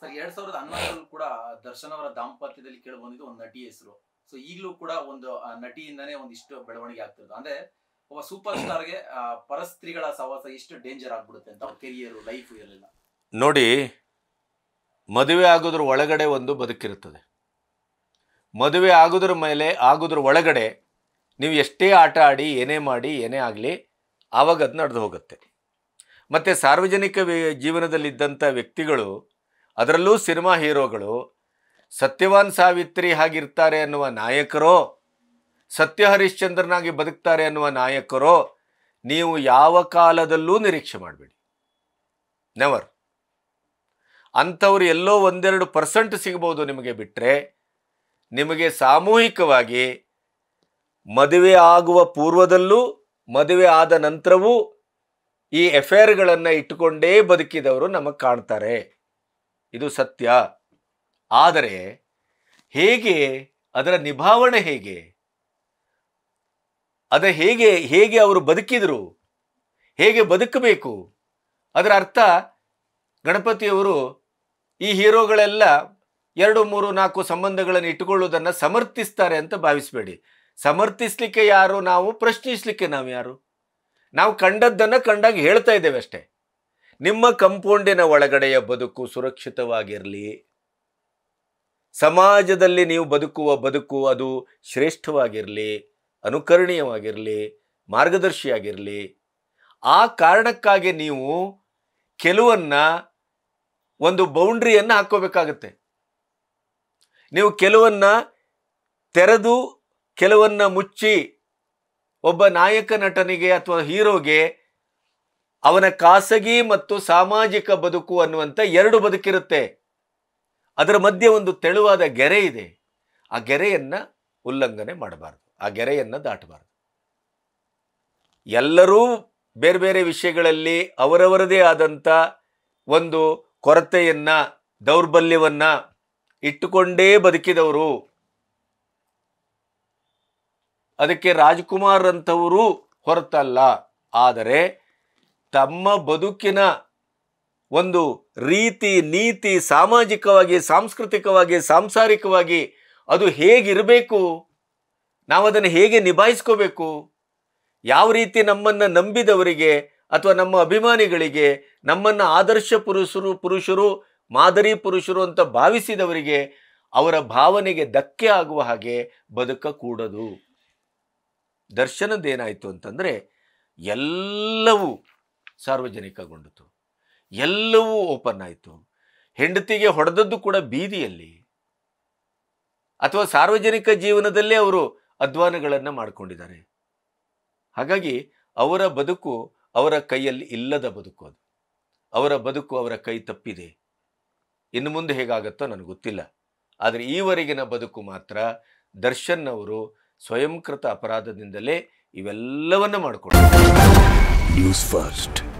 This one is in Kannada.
ಸರ್ ಎರಡ್ ಸಾವಿರದ ಹನ್ನೊಂದರಲ್ಲೂ ಕೂಡ ದರ್ಶನ್ ಅವರ ದಾಂಪತ್ಯದಲ್ಲಿ ಕೇಳಿ ಬಂದಿದ್ದು ಒಂದು ನಟಿ ಹೆಸರು ಸೊ ಈಗಲೂ ಕೂಡ ಒಂದು ನಟಿಯಿಂದಾನೇ ಒಂದಿಷ್ಟು ಬೆಳವಣಿಗೆ ಆಗ್ತಿರೋದು ಅಂದ್ರೆ ಒಬ್ಬ ಸೂಪರ್ ಸ್ಟಾರ್ಗೆ ಪರಸ್ತ್ರೀಗಳ ಸಹವಾಸ ಎಷ್ಟು ಡೇಂಜರ್ ಆಗ್ಬಿಡುತ್ತೆ ಅಂತ ಕೆರಿಯರು ಲೈಫ್ ಇರಲಿಲ್ಲ ನೋಡಿ ಮದುವೆ ಆಗೋದ್ರ ಒಳಗಡೆ ಒಂದು ಬದುಕಿರುತ್ತದೆ ಮದುವೆ ಆಗೋದ್ರ ಮೇಲೆ ಆಗೋದ್ರ ಒಳಗಡೆ ನೀವು ಎಷ್ಟೇ ಆಟ ಆಡಿ ಏನೇ ಮಾಡಿ ಏನೇ ಆಗಲಿ ಆವಾಗ ಅದು ನಡೆದು ಹೋಗುತ್ತೆ ಮತ್ತು ಸಾರ್ವಜನಿಕ ಜೀವನದಲ್ಲಿದ್ದಂಥ ವ್ಯಕ್ತಿಗಳು ಅದರಲ್ಲೂ ಸಿನಿಮಾ ಹೀರೋಗಳು ಸತ್ಯವಾನ್ ಸಾವಿತ್ರಿ ಆಗಿರ್ತಾರೆ ಅನ್ನುವ ನಾಯಕರೋ ಸತ್ಯ ಹರಿಶ್ಚಂದ್ರನಾಗಿ ಬದುಕ್ತಾರೆ ಅನ್ನುವ ನಾಯಕರೋ ನೀವು ಯಾವ ಕಾಲದಲ್ಲೂ ನಿರೀಕ್ಷೆ ಮಾಡಬೇಡಿ ನೆವರ್ ಅಂಥವ್ರು ಎಲ್ಲೋ ಒಂದೆರಡು ಪರ್ಸೆಂಟ್ ಸಿಗ್ಬೋದು ನಿಮಗೆ ಬಿಟ್ಟರೆ ನಿಮಗೆ ಸಾಮೂಹಿಕವಾಗಿ ಮದುವೆ ಆಗುವ ಪೂರ್ವದಲ್ಲೂ ಮದುವೆ ಆದ ನಂತರವೂ ಈ ಎಫೇರ್ಗಳನ್ನು ಇಟ್ಟುಕೊಂಡೇ ಬದುಕಿದವರು ನಮಗೆ ಕಾಣ್ತಾರೆ ಇದು ಸತ್ಯ ಆದರೆ ಹೇಗೆ ಅದರ ನಿಭಾವಣೆ ಹೇಗೆ ಅದ ಹೇಗೆ ಹೇಗೆ ಅವರು ಬದುಕಿದರು ಹೇಗೆ ಬದುಕಬೇಕು ಅದರ ಅರ್ಥ ಗಣಪತಿಯವರು ಈ ಹೀರೋಗಳೆಲ್ಲ ಎರಡು ಮೂರು ನಾಲ್ಕು ಸಂಬಂಧಗಳನ್ನು ಇಟ್ಟುಕೊಳ್ಳುವುದನ್ನು ಸಮರ್ಥಿಸ್ತಾರೆ ಅಂತ ಭಾವಿಸಬೇಡಿ ಸಮರ್ಥಿಸ್ಲಿಕ್ಕೆ ಯಾರು ನಾವು ಪ್ರಶ್ನಿಸ್ಲಿಕ್ಕೆ ನಾವು ಯಾರು ನಾವು ಕಂಡದ್ದನ್ನು ಕಂಡಾಗಿ ಹೇಳ್ತಾ ಇದ್ದೇವೆ ಅಷ್ಟೇ ನಿಮ್ಮ ಕಂಪೌಂಡಿನ ಒಳಗಡೆಯ ಬದುಕು ಸುರಕ್ಷಿತವಾಗಿರಲಿ ಸಮಾಜದಲ್ಲಿ ನೀವು ಬದುಕುವ ಬದುಕು ಅದು ಶ್ರೇಷ್ಠವಾಗಿರಲಿ ಅನುಕರಣೀಯವಾಗಿರಲಿ ಮಾರ್ಗದರ್ಶಿಯಾಗಿರಲಿ ಆ ಕಾರಣಕ್ಕಾಗಿ ನೀವು ಕೆಲವನ್ನ ಒಂದು ಬೌಂಡ್ರಿಯನ್ನು ಹಾಕ್ಕೋಬೇಕಾಗತ್ತೆ ನೀವು ಕೆಲವನ್ನ ತೆರೆದು ಕೆಲವನ್ನ ಮುಚ್ಚಿ ಒಬ್ಬ ನಾಯಕ ನಟನಿಗೆ ಅಥವಾ ಹೀರೋಗೆ ಅವನ ಖಾಸಗಿ ಮತ್ತು ಸಾಮಾಜಿಕ ಬದುಕು ಅನ್ನುವಂಥ ಎರಡು ಬದುಕಿರುತ್ತೆ ಅದರ ಮಧ್ಯೆ ಒಂದು ತೆಳುವಾದ ಗೆರೆ ಇದೆ ಆ ಗೆರೆಯನ್ನು ಉಲ್ಲಂಘನೆ ಮಾಡಬಾರ್ದು ಆ ಗೆರೆಯನ್ನು ದಾಟಬಾರ್ದು ಎಲ್ಲರೂ ಬೇರೆ ಬೇರೆ ವಿಷಯಗಳಲ್ಲಿ ಅವರವರದೇ ಆದಂಥ ಒಂದು ಕೊರತೆಯನ್ನು ದೌರ್ಬಲ್ಯವನ್ನು ಇಟ್ಟುಕೊಂಡೇ ಬದುಕಿದವರು ಅದಕ್ಕೆ ರಾಜ್ಕುಮಾರ್ ಅಂತವರು ಹೊರತಲ್ಲ ಆದರೆ ತಮ್ಮ ಬದುಕಿನ ಒಂದು ರೀತಿ ನೀತಿ ಸಾಮಾಜಿಕವಾಗಿ ಸಾಂಸ್ಕೃತಿಕವಾಗಿ ಸಾಂಸಾರಿಕವಾಗಿ ಅದು ಹೇಗಿರಬೇಕು ನಾವು ಅದನ್ನು ಹೇಗೆ ನಿಭಾಯಿಸ್ಕೋಬೇಕು ಯಾವ ರೀತಿ ನಮ್ಮನ್ನು ನಂಬಿದವರಿಗೆ ಅಥವಾ ನಮ್ಮ ಅಭಿಮಾನಿಗಳಿಗೆ ನಮ್ಮನ್ನು ಆದರ್ಶ ಪುರುಷರು ಪುರುಷರು ಮಾದರಿ ಪುರುಷರು ಅಂತ ಭಾವಿಸಿದವರಿಗೆ ಅವರ ಭಾವನೆಗೆ ಧಕ್ಕೆ ಆಗುವ ಹಾಗೆ ಬದುಕಕೂಡದು ದರ್ಶನದ್ದೇನಾಯಿತು ಅಂತಂದರೆ ಎಲ್ಲವೂ ಸಾರ್ವಜನಿಕಗೊಂಡಿತು ಎಲ್ಲವೂ ಓಪನ್ ಆಯಿತು ಹೆಂಡತಿಗೆ ಹೊಡೆದದ್ದು ಕೂಡ ಬೀದಿಯಲ್ಲಿ ಅಥವಾ ಸಾರ್ವಜನಿಕ ಜೀವನದಲ್ಲೇ ಅವರು ಅಧ್ವಾನಗಳನ್ನು ಮಾಡಿಕೊಂಡಿದ್ದಾರೆ ಹಾಗಾಗಿ ಅವರ ಬದುಕು ಅವರ ಕೈಯಲ್ಲಿ ಇಲ್ಲದ ಬದುಕು ಅದು ಅವರ ಬದುಕು ಅವರ ಕೈ ತಪ್ಪಿದೆ ಇನ್ನು ಮುಂದೆ ಹೇಗಾಗತ್ತೋ ನನಗೆ ಗೊತ್ತಿಲ್ಲ ಆದರೆ ಈವರೆಗಿನ ಬದುಕು ಮಾತ್ರ ದರ್ಶನ್ ಅವರು ಸ್ವಯಂಕೃತ ಅಪರಾಧದಿಂದಲೇ ಇವೆಲ್ಲವನ್ನ ಮಾಡಿಕೊಂಡು ನ್ಯೂಸ್ ಫಸ್ಟ್